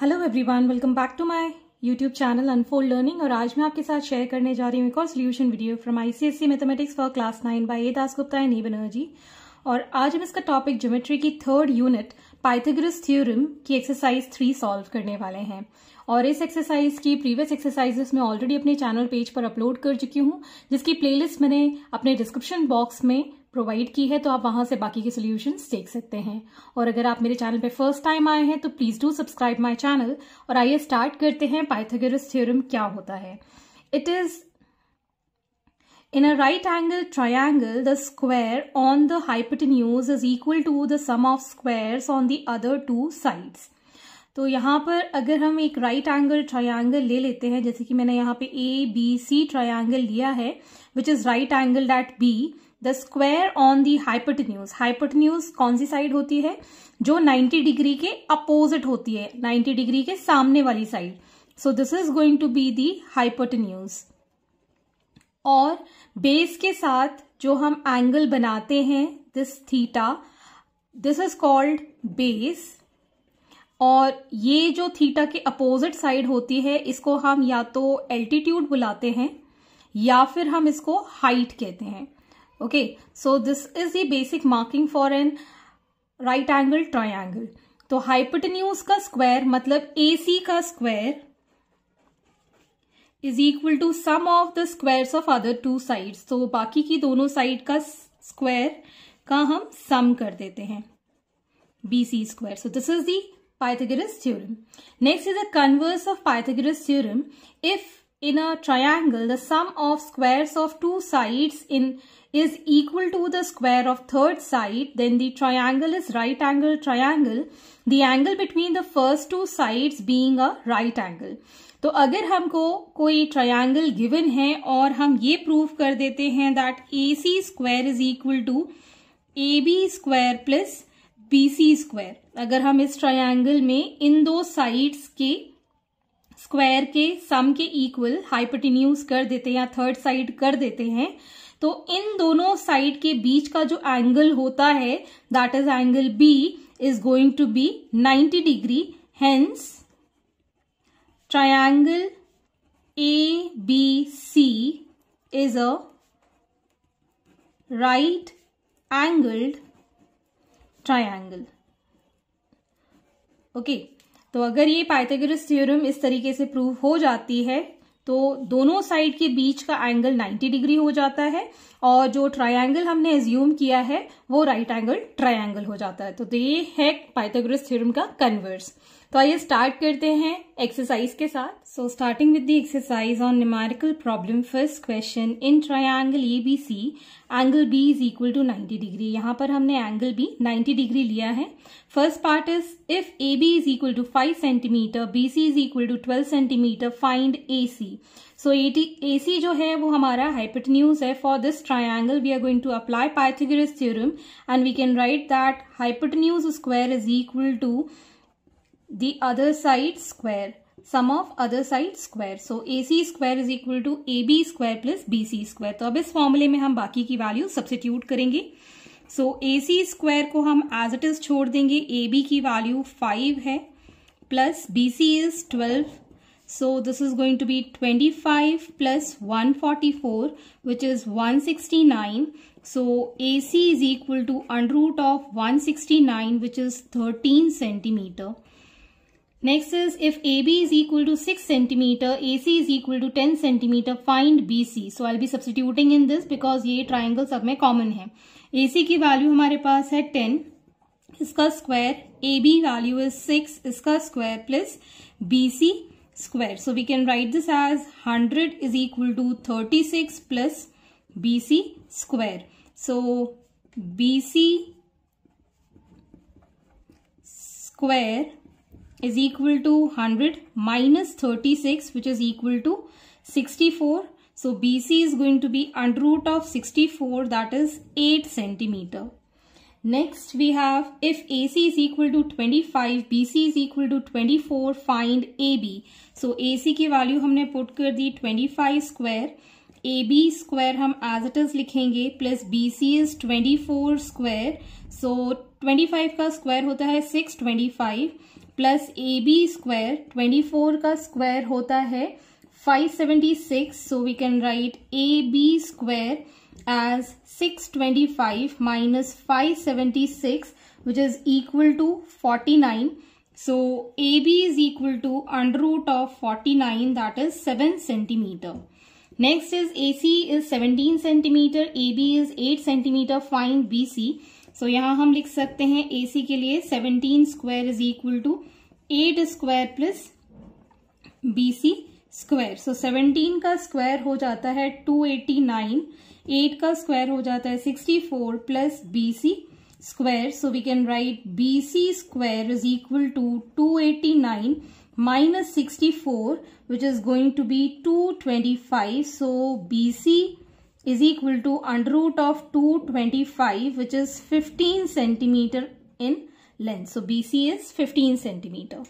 Hello everyone welcome back to my YouTube channel unfold learning और आज मैं आपके साथ शेयर करने जा रही हूँ एक और solution video from ICSE mathematics for class nine by A Das Gupta and A Banerjee और आज हम इसका टॉपिक ज्योमेट्री की थर्ड यूनिट पाइथागोरस थ्योरम की एक्सरसाइज थ्री सॉल्व करने वाले हैं और इस एक्सरसाइज की प्रीवियस एक्सरसाइजेस मैं ऑलरेडी अपने चैनल पेज पर अपलोड कर चुकी हूँ जिसकी प्लेलिस्ट मैंने अपने डिस्क्रिप्शन बॉक्स में प्रोवाइड की है तो आप वहां से बाकी के सोल्यूशन देख सकते हैं और अगर आप मेरे चैनल पे फर्स्ट टाइम आए हैं तो please do subscribe my channel और आइए स्टार्ट करते हैं पाइथागोरस थ्योरम क्या होता है it is in a right angle triangle the square on the hypotenuse is equal to the sum of square on the other two sides तो यहां पर अगर हम एक राइट एंगल ट्राइंगल ले लेते हैं जैसे कि मैंने यहां पे ए बी सी ट्राइंगल लिया है which is right angled at B the square on the hypotenuse hypotenuse कौन सी साइड होती है जो 90 डिग्री के अपोजिट होती है 90 डिग्री के सामने वाली side so this is going to be the hypotenuse और बेस के साथ जो हम एंगल बनाते हैं this theta this is called base और ये जो थीटा के अपोजिट साइड होती है इसको हम या तो एल्टीट्यूड बुलाते हैं या फिर हम इसको हाइट कहते हैं okay so this is the basic marking for an right angle triangle तो हाइपटन्यूज का स्क्वायर मतलब ए का square is equal to sum of the squares of other two sides तो बाकी की दोनों साइड का स्क्वायर का हम सम कर देते हैं B C square so this is Pythagoras theorem next is the converse of of theorem if in a triangle, the sum of squares of two sides in is equal to the square of third side, then the triangle is right angle triangle. The angle between the first two sides being a right angle. तो अगर हमको कोई triangle given है और हम ये prove कर देते हैं that A C square is equal to A B square plus B C square अगर हम इस ट्रायंगल में इन दो साइड्स के स्क्वायर के सम के इक्वल हाइपोटिन्यूज कर देते हैं या थर्ड साइड कर देते हैं तो इन दोनों साइड के बीच का जो एंगल होता है that is angle B is going to be 90 degree hence A C is a right angled triangle okay okay तो अगर ये पाइथागोरस थ्योरम इस तरीके से प्रूव हो जाती है तो दोनों साइड के बीच का एंगल 90 डिग्री हो जाता है और जो ट्रायंगल हमने एज्यूम किया है वो राइट एंगल ट्रायंगल हो जाता है तो ये है पाइथागोरस थ्योरम का कन्वर्स तो आइए स्टार्ट करते हैं एक्सरसाइज के साथ so starting with the exercise on numerical problem first question in triangle A B C angle B is equal to 90 degree यहां पर हमने एंगल बी 90 डिग्री लिया है first part is if A B is equal to 5 centimetre B C is equal to 12 centimetre find A C so A C जो है वो हमारा hypotenuse है for this triangle we are going to apply Pythagoras theorem and we can write that hypotenuse square is equal to the other side square sum of other side square so ac square is equal to ab square plus bc square तो अब इस फॉर्मूले में हम बाकी की value substitute करेंगे सो A C square को हम एज इट इज छोड़ देंगे ए बी की वैल्यू फाइव है plus B C is twelve so this is going to be twenty five plus one forty four which is one sixty nine so A C is equal to under root of one sixty nine which is thirteen centimetre Next is if AB is equal to 6 centimeter, AC is equal to 10 centimeter, find BC. So I'll be substituting in this because ये triangle सब में common है AC की value हमारे पास है 10, इसका square, AB value is 6, इसका square plus BC square. So we can write this as 100 is equal to 36 plus BC square. So BC square is equal to 100 minus 36 which is equal to 64 so BC is going to be under root of 64 that is 8 cm Next we have if AC is equal to 25, BC is equal to 24, find AB. So AC ki value humne put kar di 25 square AB square हम as it is लिखेंगे plus BC is 24 square so 25 का square होता है 625 plus A B square twenty four का square होता है five seventy six so we can write A B square as six twenty five minus five seventy six which is equal to forty nine so A B is equal to under of forty nine that is seven centimetre next is A C is seventeen centimetre A B is eight centimetre find B C so so, यहां हम लिख सकते हैं AC के लिए seventeen square is equal to eight square plus BC square so seventeen का square हो जाता है टू एटी नाइन एट का स्क्वायर हो जाता है sixty four plus BC square is equal to two eighty nine minus sixty four 289 is going to be two twenty five so B C is equal to under root of 225 which is 15 centimeter in length. So BC is 15 centimeter.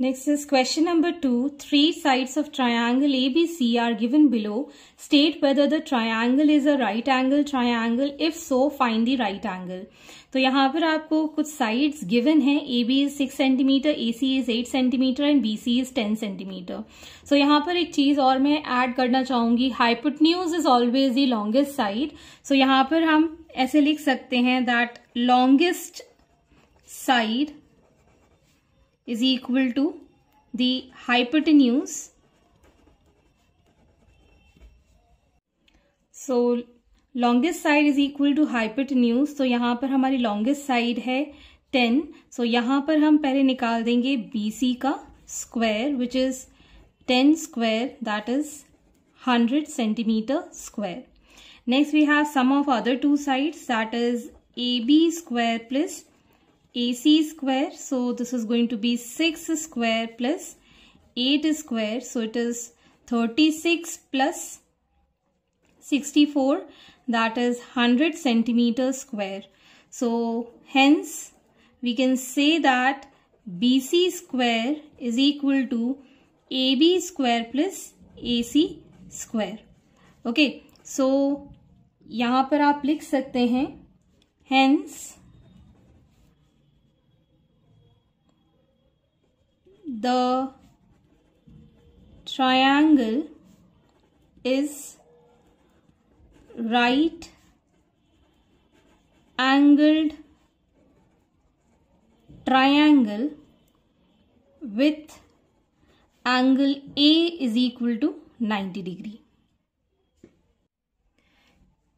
Next is question number 2. Three sides of triangle ABC are given below. State whether the triangle is a right angle triangle. If so, find the right angle. तो यहाँ पर आपको कुछ sides given है A B is six centimetre A C is eight centimetre and B C is ten centimetre so यहाँ पर एक चीज और मैं ऐड करना चाहूंगी hypotenuse is always the longest side so यहाँ पर हम ऐसे लिख सकते हैं that longest side is equal to the hypotenuse so longest side is equal to news तो यहां पर हमारी लॉन्गेस्ट साइड है टेन सो so यहां पर हम पहले निकाल देंगे बी सी का square which is ten square that is hundred centimetre square next we have sum of other two sides that is A B square plus A C square so this is going to be six square plus eight square so it is thirty six plus sixty four that is 100 centimeters square. So hence we can say that BC square is equal to AB square plus AC square. Okay, so यहाँ पर आप लिख सकते हैं hence the triangle is right angled triangle with angle A is equal to 90 degree.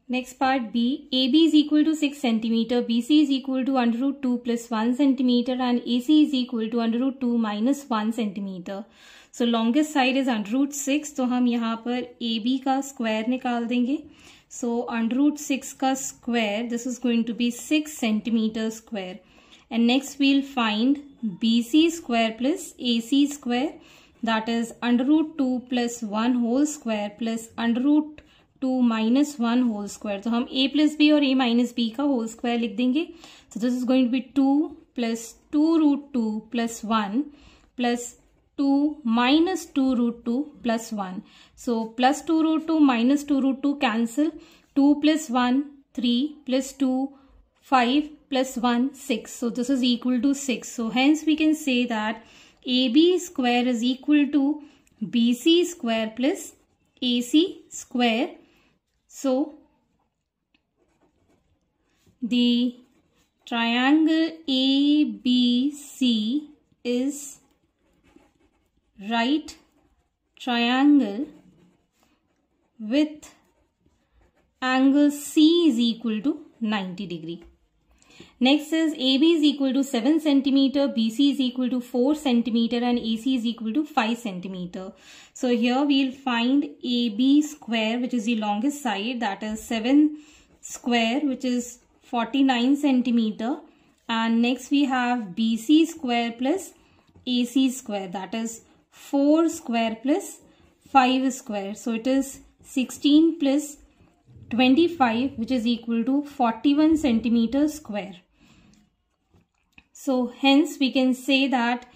Next part B, AB is equal to 6 centimeter, BC is equal to under root 2 plus 1 centimeter, and AC is equal to under root 2 minus 1 centimeter. So longest side is under root 6, तो हम यहाँ पर AB का square निकाल देंगे So under root 6 ka square, this is going to be 6 centimeter square. And next we'll find BC square plus AC square that is under root 2 plus 1 whole square plus under root 2 minus one whole square तो हम a plus B और a minus B का whole square लिख देंगे तो this is going to be two plus two root two plus one plus 2 minus 2 root 2 plus 1. So plus 2 root 2 minus 2 root 2 cancel. 2 plus 1 3 plus 2 5 plus 1 6. So this is equal to 6. So hence we can say that AB square is equal to BC square plus AC square. So the triangle ABC is right triangle with angle C is equal to 90 degree. Next is AB is equal to 7 centimeter, BC is equal to 4 centimeter and AC is equal to 5 centimeter. So here we'll find AB square which is the longest side that is 7 square which is 49 centimeter and next we have BC square plus AC square that is 4 square plus 5 square. So it is 16 plus 25 which is equal to 41 centimeter square. So hence we can say that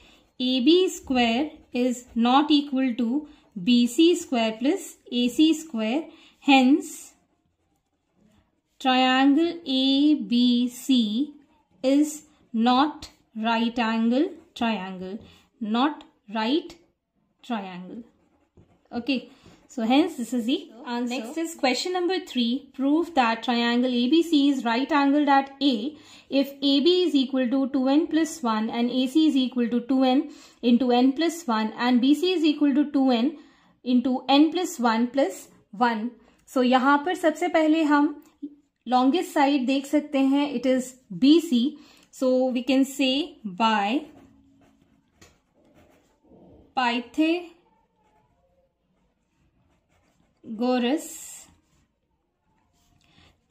AB square is not equal to BC square plus AC square. Hence triangle ABC is not right angle triangle. Not right triangle okay so hence this is the answer. Next is question number 3. Prove that triangle ABC is right angled at A if AB is equal to 2n plus 1 and AC is equal to 2n into n plus 1 and BC is equal to 2n into n plus 1 plus 1. So yahan par sabse pehle hum longest side dekh sakte hain It is BC. So we can say by Pythagoras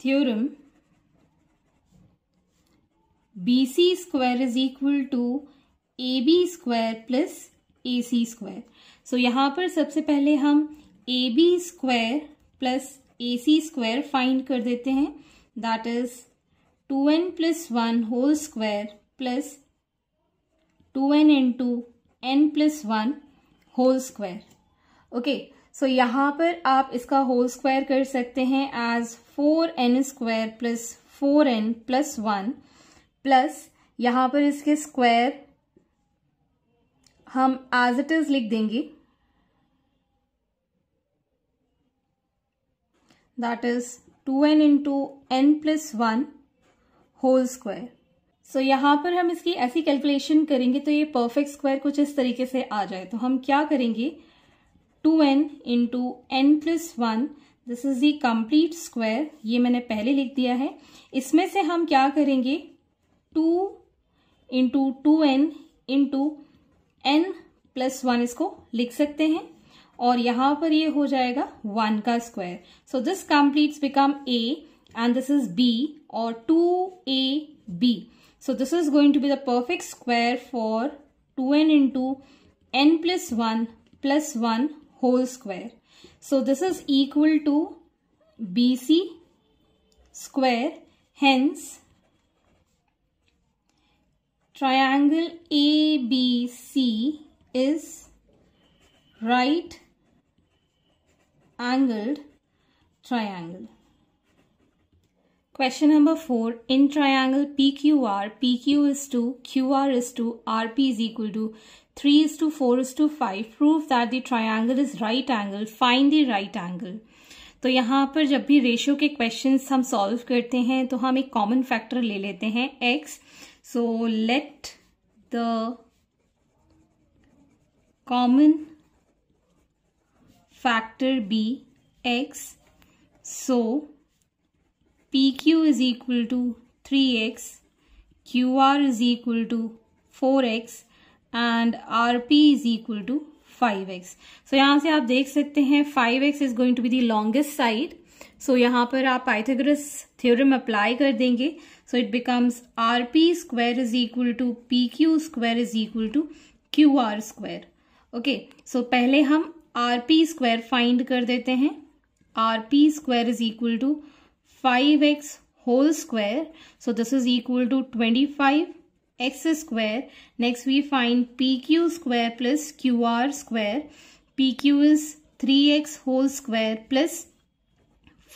theorem B C square is equal to A B square plus A C square so यहां पर सबसे पहले हम A B square plus A C square find कर देते हैं that is two n plus one whole square plus two n in two n plus one whole square okay so यहां पर आप इसका होल स्क्वायर कर सकते हैं as four n square plus four n plus one plus यहां पर इसके स्क्वायर हम एज इट इज लिख देंगे that is two n into n plus one whole square so so, यहाँ पर हम इसकी ऐसी कैलकुलेशन करेंगे तो ये परफेक्ट स्क्वायर कुछ इस तरीके से आ जाए तो हम क्या करेंगे two n into n plus one this is the complete square ये मैंने पहले लिख दिया है इसमें से हम क्या करेंगे two into two n into n plus one इसको लिख सकते हैं और यहाँ पर ये हो जाएगा वन का square so this complete become A and this is B और two A B So this is going to be the perfect square for 2n into n plus 1 plus 1 whole square. So this is equal to BC square. Hence, triangle ABC is right angled triangle. Question number 4. In triangle PQR, PQ is 2, QR is 2, RP is equal to 3 is to 4 is to 5. Prove that the triangle is right angle. Find the right angle. तो यहाँ पर जब भी ratio के question हम solve करते हैं तो हम एक कॉमन फैक्टर ले लेते हैं X so let the common factor be X so P Q is equal to three X Q R is equal to four X and R P is equal to five X so यहां से आप देख सकते हैं five X is going to be the longest side so यहां पर आप Pythagoras theorem apply कर देंगे so it becomes R P square is equal to P Q square is equal to Q R square okay so पहले हम R P square find कर देते हैं R P square is equal to 5x whole square. So this is equal to 25x square. Next we find pq square plus qr square. pq is 3x whole square plus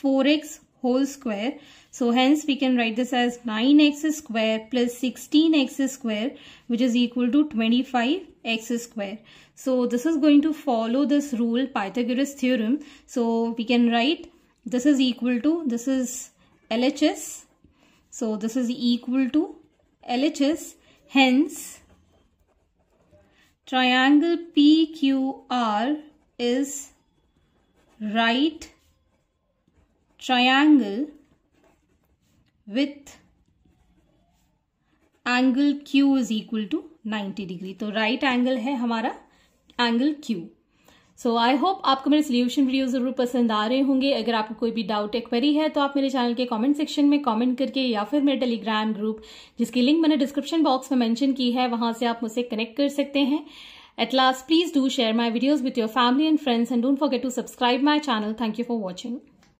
4x whole square. So hence we can write this as 9x square plus 16x square which is equal to 25x square. So this is going to follow this rule Pythagoras theorem. So we can write this is equal to this is LHS so this is equal to LHS hence triangle PQR is right triangle with angle Q is equal to 90 degree. तो right right angle है हमारा angle Q so I hope आपको मेरे solution video जरूर पसंद आ रहे होंगे अगर आपको कोई भी डाउट या क्वेरी है तो आप मेरे चैनल के कमेंट सेक्शन में कमेंट करके या फिर मेरे टेलीग्राम ग्रुप जिसकी लिंक मैंने डिस्क्रिप्शन बॉक्स में मेंशन की है वहां से आप मुझसे कनेक्ट कर सकते हैं at last please do share my videos with your family and friends and don't forget to subscribe my channel thank you for watching